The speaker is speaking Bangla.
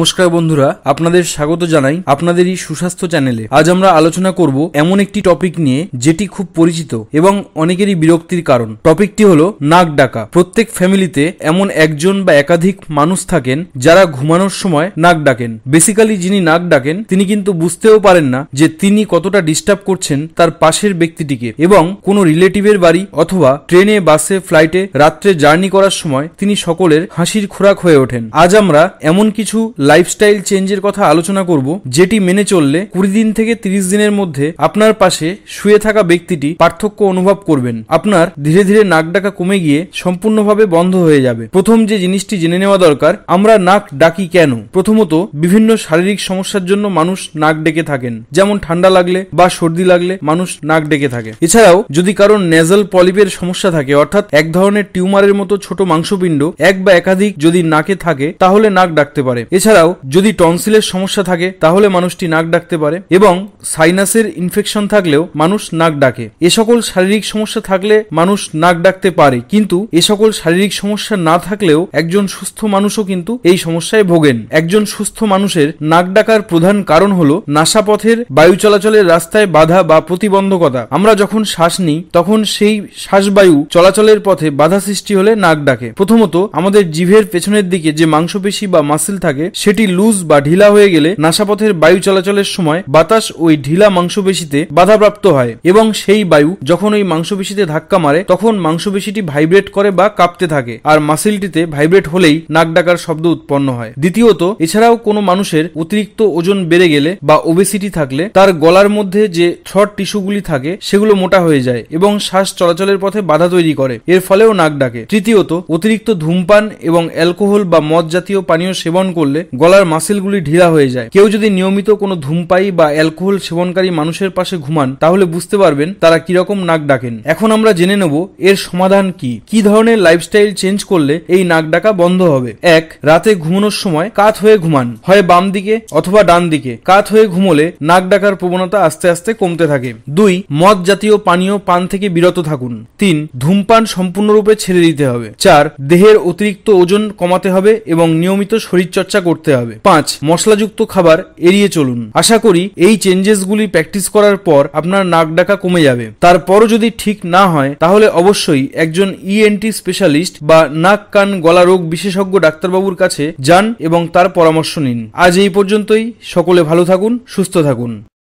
নমস্কার বন্ধুরা আপনাদের স্বাগত জানাই আপনাদেরই সুস্বাস্থ্য চ্যানেলে আজ আমরা আলোচনা করব এমন একটি টপিক নিয়ে যেটি খুব পরিচিত এবং অনেকেরই বিরক্তির কারণ টপিকটি হলো নাক ডাকা প্রত্যেক ফ্যামিলিতে এমন একজন বা একাধিক মানুষ থাকেন যারা ঘুমানোর সময় নাক ডাকেন বেসিক্যালি যিনি নাক ডাকেন তিনি কিন্তু বুঝতেও পারেন না যে তিনি কতটা ডিস্টার্ব করছেন তার পাশের ব্যক্তিটিকে এবং কোনো রিলেটিভের বাড়ি অথবা ট্রেনে বাসে ফ্লাইটে রাত্রে জার্নি করার সময় তিনি সকলের হাসির খোরাক হয়ে ওঠেন আজ আমরা এমন কিছু লাইফস্টাইল চেঞ্জের কথা আলোচনা করব যেটি মেনে চললে কুড়ি দিন থেকে তিরিশ দিনের মধ্যে আপনার পাশে শুয়ে থাকা ব্যক্তিটি পার্থক্য অনুভব করবেন আপনার ধীরে ধীরে নাক ডাকা কমে গিয়ে সম্পূর্ণভাবে বন্ধ হয়ে যাবে প্রথম যে জিনিসটি জেনে নেওয়া দরকার আমরা নাক ডাকি কেন প্রথমত বিভিন্ন শারীরিক সমস্যার জন্য মানুষ নাক ডেকে থাকেন যেমন ঠান্ডা লাগলে বা সর্দি লাগলে মানুষ নাক ডেকে থাকে এছাড়াও যদি কারণ নেজাল পলিপের সমস্যা থাকে অর্থাৎ এক ধরনের টিউমারের মতো ছোট মাংসপিণ্ড এক বা একাধিক যদি নাকে থাকে তাহলে নাক ডাকতে পারে এছাড়া এছাড়াও যদি টনসিলের সমস্যা থাকে তাহলে মানুষটি নাক ডাকতে পারে এবং সাইনাসের ইনফেকশন থাকলেও মানুষ নাক ডাকে এ সকল শারীরিক সমস্যা থাকলে মানুষ নাক ডাকতে পারে কিন্তু এ সকল শারীরিক সমস্যা না থাকলেও একজন সুস্থ মানুষও কিন্তু এই সমস্যায় ভোগেন একজন সুস্থ মানুষের নাক ডাকার প্রধান কারণ হল নাসাপথের বায়ু চলাচলের রাস্তায় বাধা বা প্রতিবন্ধকতা আমরা যখন শ্বাস নিই তখন সেই শ্বাসবায়ু চলাচলের পথে বাধা সৃষ্টি হলে নাক ডাকে প্রথমত আমাদের জিভের পেছনের দিকে যে মাংসপেশি বা মাসিল থাকে সে সেটি লুজ বা ঢিলা হয়ে গেলে নাসাপথের বায়ু চলাচলের সময় বাতাস ওই ঢিলা মাংসপেশিতে বাধাপ্রাপ্ত হয় এবং সেই বায়ু যখন ওই মাংসপেশিতে ধাক্কা মারে তখন মাংসপেশিটি ভাইব্রেট করে বা কাঁপতে থাকে আর মাসিলটিতে ভাইব্রেট হলেই নাক ডাকার শব্দ উৎপন্ন হয় দ্বিতীয়ত এছাড়াও কোনো মানুষের অতিরিক্ত ওজন বেড়ে গেলে বা ওবেসিটি থাকলে তার গলার মধ্যে যে থ্রট টিস্যুগুলি থাকে সেগুলো মোটা হয়ে যায় এবং শ্বাস চলাচলের পথে বাধা তৈরি করে এর ফলেও নাক ডাকে তৃতীয়ত অতিরিক্ত ধূমপান এবং অ্যালকোহল বা মদ জাতীয় পানীয় সেবন করলে গলার মাসেলগুলি ঢিলা হয়ে যায় কেউ যদি নিয়মিত কোনো ধূমপাই বা অ্যালকোহল সেবনকারী মানুষের পাশে ঘুমান তাহলে বুঝতে পারবেন তারা কিরকম নাক ডাকেন এখন আমরা জেনে নেব এর সমাধান কি কি ধরনের লাইফস্টাইল চেঞ্জ করলে এই নাক ডাকা বন্ধ হবে এক রাতে ঘুমানোর সময় কাত হয়ে ঘুমান হয় বাম দিকে অথবা ডান দিকে কাত হয়ে ঘুমলে নাক ডাকার প্রবণতা আস্তে আস্তে কমতে থাকে দুই মদ জাতীয় পানীয় পান থেকে বিরত থাকুন তিন ধূমপান সম্পূর্ণরূপে ছেড়ে দিতে হবে চার দেহের অতিরিক্ত ওজন কমাতে হবে এবং নিয়মিত শরীরচর্চা করতে করতে হবে পাঁচ মশলাযুক্ত খাবার এড়িয়ে চলুন আশা করি এই চেঞ্জেসগুলি প্র্যাকটিস করার পর আপনার নাক ডাকা কমে যাবে তারপরও যদি ঠিক না হয় তাহলে অবশ্যই একজন ইএনটি e স্পেশালিস্ট বা নাক কান গলা রোগ বিশেষজ্ঞ ডাক্তারবাবুর কাছে যান এবং তার পরামর্শ নিন আজ এই পর্যন্তই সকলে ভালো থাকুন সুস্থ থাকুন